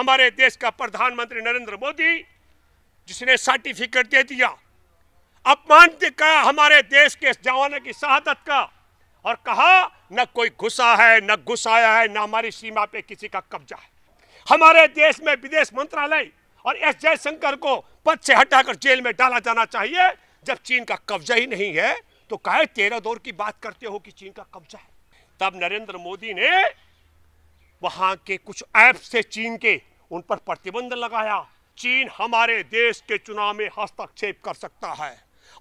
हमारे देश का प्रधानमंत्री नरेंद्र मोदी जिसने सर्टिफिकेट दे दिया अपमान का हमारे देश के जवानों की शहादत का और कहा न कोई घुसा है न घुसाया है न हमारी सीमा पे किसी का कब्जा है हमारे देश में विदेश मंत्रालय और एस जयशंकर को पद से हटाकर जेल में डाला जाना चाहिए जब चीन का कब्जा ही नहीं है तो कहे तेरह दौर की बात करते हो कि चीन का कब्जा है तब नरेंद्र मोदी ने वहां के कुछ ऐप से चीन के उन पर प्रतिबंध लगाया चीन हमारे देश के चुनाव में हस्तक्षेप कर सकता है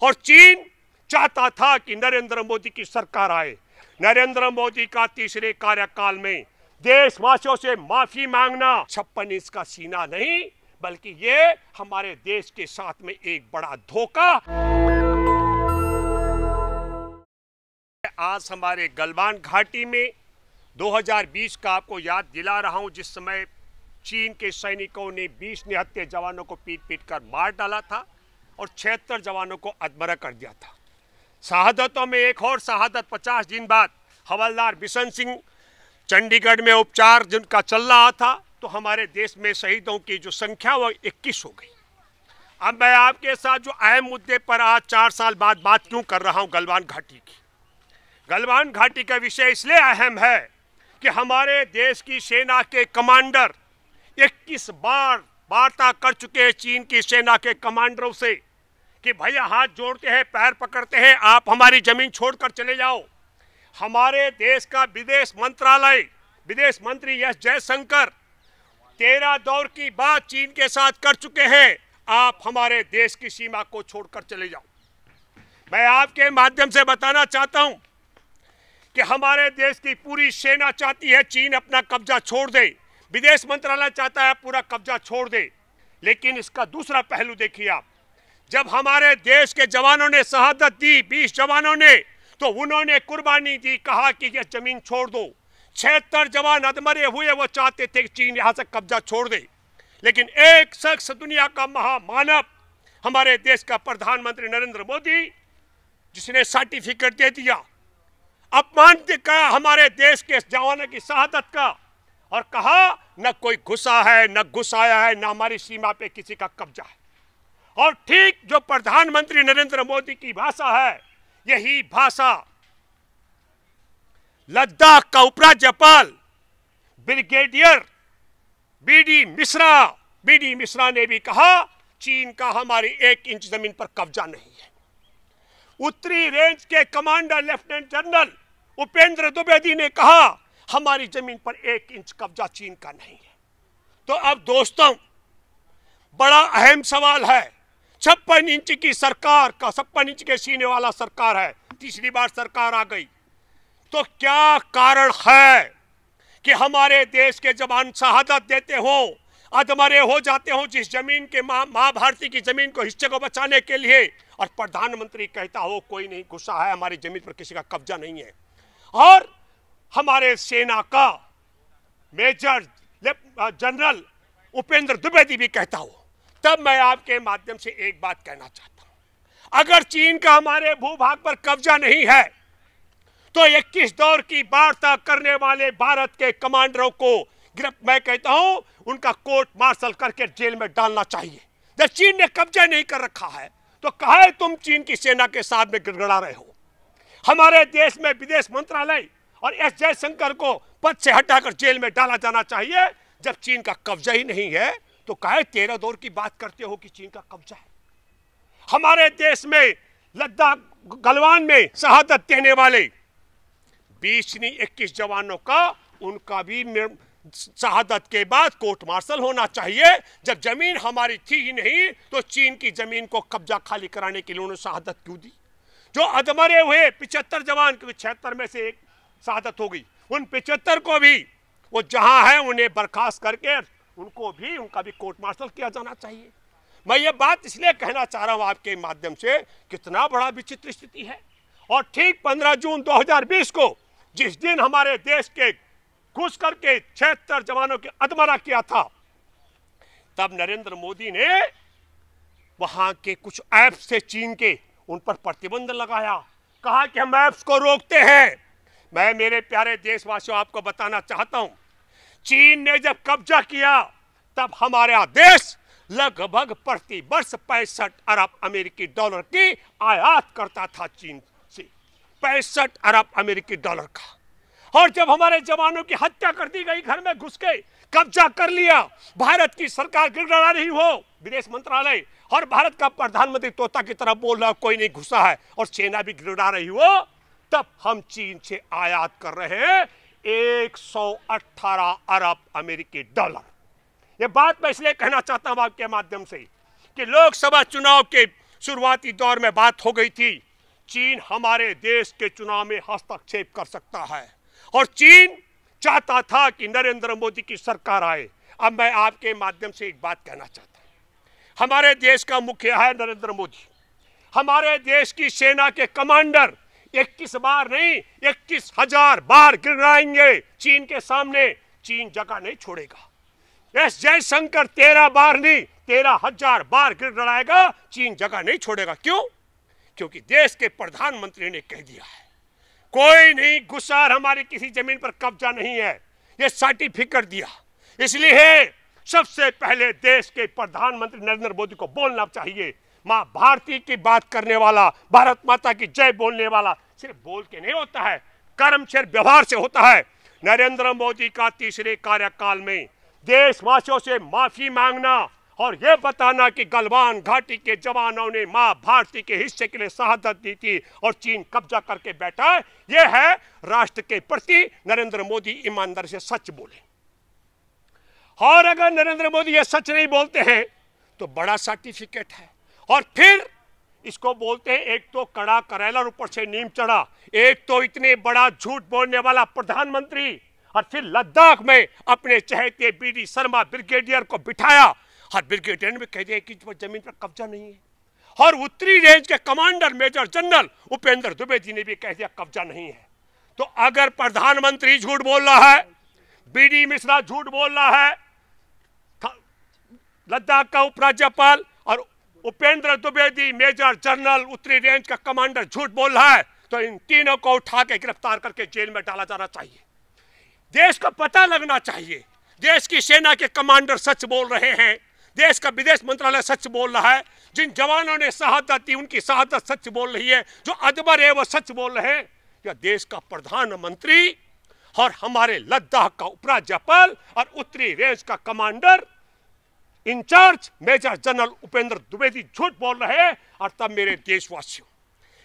और चीन चाहता था कि नरेंद्र मोदी की सरकार आए नरेंद्र मोदी का तीसरे कार्यकाल में देशवासियों से माफी मांगना छप्पन इंच का सीना नहीं बल्कि ये हमारे देश के साथ में एक बड़ा धोखा आज हमारे गलवान घाटी में 2020 का आपको याद दिला रहा हूं जिस समय चीन के सैनिकों ने बीस निहत्ते जवानों को पीट पीट कर मार डाला था और छिहत्तर जवानों को अधमरा कर दिया था शहादतों में एक और शहादत 50 दिन बाद हवलदार बिशन सिंह चंडीगढ़ में उपचार जिनका चल रहा था तो हमारे देश में शहीदों की जो संख्या वह इक्कीस हो गई अब मैं आपके साथ जो अहम मुद्दे पर आज चार साल बाद बात क्यों कर रहा हूँ गलवान घाटी की गलवान घाटी का विषय इसलिए अहम है कि हमारे देश की सेना के कमांडर इक्कीस बार वार्ता कर चुके हैं चीन की सेना के कमांडरों से कि भैया हाथ जोड़ते हैं पैर पकड़ते हैं आप हमारी जमीन छोड़कर चले जाओ हमारे देश का विदेश मंत्रालय विदेश मंत्री एस जयशंकर तेरह दौर की बात चीन के साथ कर चुके हैं आप हमारे देश की सीमा को छोड़कर चले जाओ मैं आपके माध्यम से बताना चाहता हूं कि हमारे देश की पूरी सेना चाहती है चीन अपना कब्जा छोड़ दे विदेश मंत्रालय चाहता है पूरा कब्जा छोड़ दे लेकिन इसका दूसरा पहलू देखिए आप जब हमारे देश के जवानों ने शहादत दी बीस जवानों ने तो उन्होंने कुर्बानी दी कहा कि यह जमीन छोड़ दो छिहत्तर जवान अदमरे हुए वो चाहते थे कि चीन यहाँ से कब्जा छोड़ दे लेकिन एक शख्स दुनिया का महामानव हमारे देश का प्रधानमंत्री नरेंद्र मोदी जिसने सर्टिफिकेट दे दिया अपमान का हमारे देश के जवानों की शहादत का और कहा न कोई घुसा है न घुसाया है न हमारी सीमा पे किसी का कब्जा है और ठीक जो प्रधानमंत्री नरेंद्र मोदी की भाषा है यही भाषा लद्दाख का उपराज्यपाल brigadier BD Mishra BD Mishra ने भी कहा चीन का हमारी एक इंच जमीन पर कब्जा नहीं है उत्तरी रेंज के commander lieutenant general Upendra Dwivedi ने कहा हमारी जमीन पर एक इंच कब्जा चीन का नहीं है तो अब दोस्तों बड़ा अहम सवाल है छप्पन इंच की सरकार का छप्पन इंच के सीने वाला सरकार है तीसरी बार सरकार आ गई तो क्या कारण है कि हमारे देश के जवान शहादत देते हो अधमरे हो जाते हो जिस जमीन के मां भारती की जमीन को हिस्से को बचाने के लिए और प्रधानमंत्री कहता हो कोई नहीं गुस्सा है हमारी जमीन पर किसी का कब्जा नहीं है और हमारे सेना का मेजर जनरल उपेंद्र द्विवेदी भी कहता हो तब मैं आपके माध्यम से एक बात कहना चाहता हूं अगर चीन का हमारे भूभाग पर कब्जा नहीं है तो इक्कीस दौर की वार्ता करने वाले भारत के कमांडरों को गिरफ्त मैं कहता हूं उनका कोर्ट मार्शल करके जेल में डालना चाहिए जब चीन ने कब्जा नहीं कर रखा है तो कहा है तुम चीन की सेना के साथ में गिड़गड़ा रहे हो हमारे देश में विदेश मंत्रालय और एस जयशंकर को पद से हटाकर जेल में डाला जाना चाहिए जब चीन का कब्जा ही नहीं है तो काहे तेरह दौर की बात करते हो कि चीन का कब्जा है हमारे देश में लद्दाख गलवान में शहादत देने वाले बीस नहीं इक्कीस जवानों का उनका भी शहादत के बाद कोर्ट मार्शल होना चाहिए जब जमीन हमारी थी ही नहीं तो चीन की जमीन को कब्जा खाली कराने के लिए उन्होंने शहादत क्यों दी जो अधमरे हुए पिछहत्तर जवान छिहत्तर में से एक शहादत हो गई उन पिचहत्तर को भी वो जहां है उन्हें बर्खास्त करके उनको भी उनका भी कोर्ट मार्शल किया जाना चाहिए मैं ये बात इसलिए कहना चाह रहा हूँ आपके माध्यम से कितना बड़ा विचित्र स्थिति है और ठीक 15 जून 2020 को जिस दिन हमारे देश के घुस करके छिहत्तर जवानों के अदमरा किया था तब नरेंद्र मोदी ने वहां के कुछ ऐप्स से चीन के उन पर प्रतिबंध लगाया कहा कि हम ऐप्स को रोकते हैं मैं मेरे प्यारे देशवासियों आपको बताना चाहता हूं चीन ने जब कब्जा किया तब हमारा देश लगभग प्रति वर्ष पैंसठ अरब अमेरिकी डॉलर की आयात करता था चीन से पैंसठ अरब अमेरिकी डॉलर का और जब हमारे जवानों की हत्या कर दी गई घर में घुस के कब्जा कर लिया भारत की सरकार गिड़गड़ा रही हो विदेश मंत्रालय और भारत का प्रधानमंत्री तोता की तरफ बोल रहा कोई नहीं घुसा है और सेना भी गिड़गड़ा रही हो तब हम चीन से आयात कर रहे हैं 118 अरब अमेरिकी डॉलर ये बात मैं इसलिए कहना चाहता हूं आपके माध्यम से कि लोकसभा चुनाव के शुरुआती दौर में बात हो गई थी चीन हमारे देश के चुनाव में हस्तक्षेप कर सकता है और चीन चाहता था कि नरेंद्र मोदी की सरकार आए अब मैं आपके माध्यम से एक बात कहना चाहता हूं हमारे देश का मुखिया है नरेंद्र मोदी हमारे देश की सेना के कमांडर इक्कीस बार नहीं इक्कीस हजार बार गिरएंगे चीन के सामने चीन जगह नहीं छोड़ेगा एस जयशंकर तेरह बार नहीं तेरह हजार बार गिराएगा चीन जगह नहीं छोड़ेगा क्यों क्योंकि देश के प्रधानमंत्री ने कह दिया है कोई नहीं गुस्सार हमारी किसी जमीन पर कब्जा नहीं है ये सर्टिफिकेट दिया इसलिए सबसे पहले देश के प्रधानमंत्री नरेंद्र मोदी को बोलना चाहिए माँ भारती की बात करने वाला भारत माता की जय बोलने वाला सिर्फ बोल के नहीं होता है कर्म से व्यवहार से होता है नरेंद्र मोदी का तीसरे कार्यकाल में देशवासियों से माफी मांगना और यह बताना कि गलवान घाटी के जवानों ने माँ भारती के हिस्से के लिए शहादत दी थी और चीन कब्जा करके बैठा है यह है राष्ट्र के प्रति नरेंद्र मोदी ईमानदारी से सच बोले और अगर नरेंद्र मोदी यह सच नहीं बोलते हैं तो बड़ा सर्टिफिकेट है और फिर इसको बोलते हैं एक तो कड़ा करेला ऊपर से नीम चढ़ा एक तो इतने बड़ा झूठ बोलने वाला प्रधानमंत्री और फिर लद्दाख में अपने चहते डी शर्मा ब्रिगेडियर को बिठाया और ब्रिगेडियर ने कह दिया कि जमीन पर कब्जा नहीं है और उत्तरी रेंज के commander major general Upendra Dubey ji ने भी कह दिया कब्जा नहीं है तो अगर प्रधानमंत्री झूठ बोल रहा है बी मिश्रा झूठ बोल रहा है लद्दाख का उपराज्यपाल उपेंद्र द्विवेदी मेजर जनरल उत्तरी रेंज का कमांडर झूठ बोल रहा है तो इन तीनों को उठा के गिरफ्तार करके जेल में डाला जाना चाहिए देश को पता लगना चाहिए देश की सेना के कमांडर सच बोल रहे हैं देश का विदेश मंत्रालय सच बोल रहा है जिन जवानों ने शहादत दी उनकी शहादत सच बोल रही है जो अदबर है वह सच बोल रहे हैं या देश का प्रधानमंत्री और हमारे लद्दाख का उपराज्यपाल और उत्तरी रेंज का commander in charge major general Upendra Dwivedi झूठ बोल रहे हैं और तब मेरे देशवासियों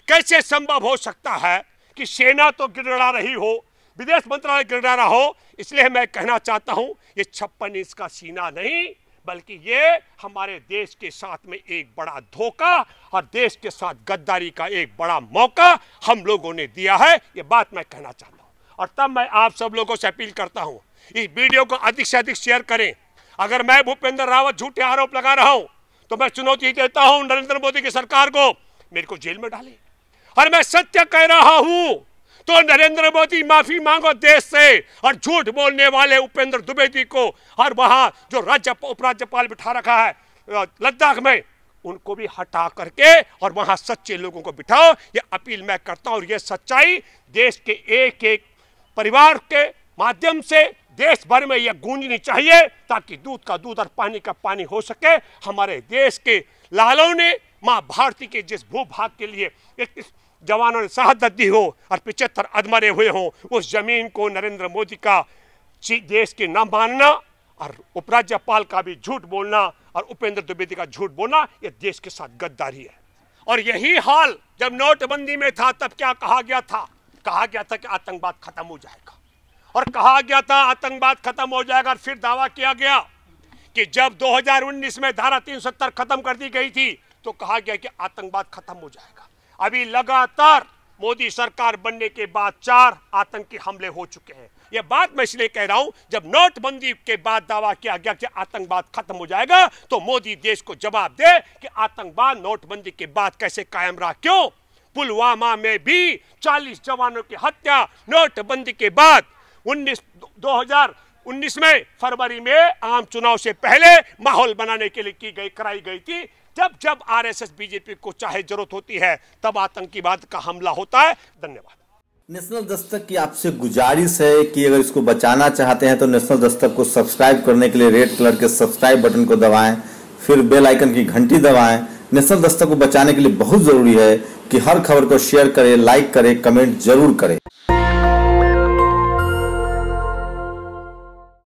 कैसे संभव हो सकता है कि सेना तो गिड़ा रही हो विदेश मंत्रालय गिड़ा रहा हो इसलिए मैं कहना चाहता हूं ये छप्पन इंच का सीना नहीं बल्कि ये हमारे देश के साथ में एक बड़ा धोखा और देश के साथ गद्दारी का एक बड़ा मौका हम लोगों ने दिया है ये बात मैं कहना चाहता हूँ और तब मैं आप सब लोगों से अपील करता हूँ इस वीडियो को अधिक से अधिक शेयर करें अगर मैं भूपेंद्र रावत झूठे आरोप लगा रहा हूं तो मैं चुनौती देता हूं नरेंद्र मोदी की सरकार को मेरे को जेल में डाले और मैं सत्य कह रहा हूं तो नरेंद्र मोदी माफी मांगो देश से और झूठ बोलने वाले उपेंद्र द्विवेदी को और वहां जो राज्य उपराज्यपाल बिठा रखा है लद्दाख में उनको भी हटा करके और वहां सच्चे लोगों को बिठाओ ये अपील मैं करता हूं और ये सच्चाई देश के एक एक परिवार के माध्यम से देश भर में यह गूंजनी चाहिए ताकि दूध का दूध और पानी का पानी हो सके हमारे देश के लालों ने माँ भारती के जिस भू भाग के लिए जवानों ने शहादत दी हो और पिचहत्तर अधमरे हुए हों उस जमीन को नरेंद्र मोदी का देश के न मानना और उपराज्यपाल का भी झूठ बोलना और उपेंद्र द्विवेदी का झूठ बोलना यह देश के साथ गद्दारी है और यही हाल जब नोटबंदी में था तब क्या कहा गया था कहा गया था कि आतंकवाद खत्म हो जाएगा और कहा गया था आतंकवाद खत्म हो जाएगा और फिर दावा किया गया कि जब 2019 में धारा 370 खत्म कर दी गई थी तो कहा गया कि आतंकवाद खत्म हो जाएगा अभी लगातार मोदी सरकार बनने के बाद चार आतंकी हमले हो चुके हैं यह बात मैं इसलिए कह रहा हूं जब नोटबंदी के बाद दावा किया गया कि आतंकवाद खत्म हो जाएगा तो मोदी देश को जवाब दे कि आतंकवाद नोटबंदी के बाद कैसे कायम रहा क्यों पुलवामा में भी 40 जवानों की हत्या नोटबंदी के बाद उन्नीस दो हजार उन्नीस में फरवरी में आम चुनाव से पहले माहौल बनाने के लिए की गई कराई गई थी जब जब आरएसएस बीजेपी को चाहे जरूरत होती है तब आतंकीवाद का हमला होता है धन्यवाद नेशनल दस्तक की आपसे गुजारिश है कि अगर इसको बचाना चाहते हैं तो नेशनल दस्तक को सब्सक्राइब करने के लिए रेड कलर के सब्सक्राइब बटन को दबाएं फिर बेल आइकन की घंटी दबाएं नेशनल दस्तक को बचाने के लिए बहुत जरूरी है कि हर खबर को शेयर करें लाइक करें कमेंट जरूर करें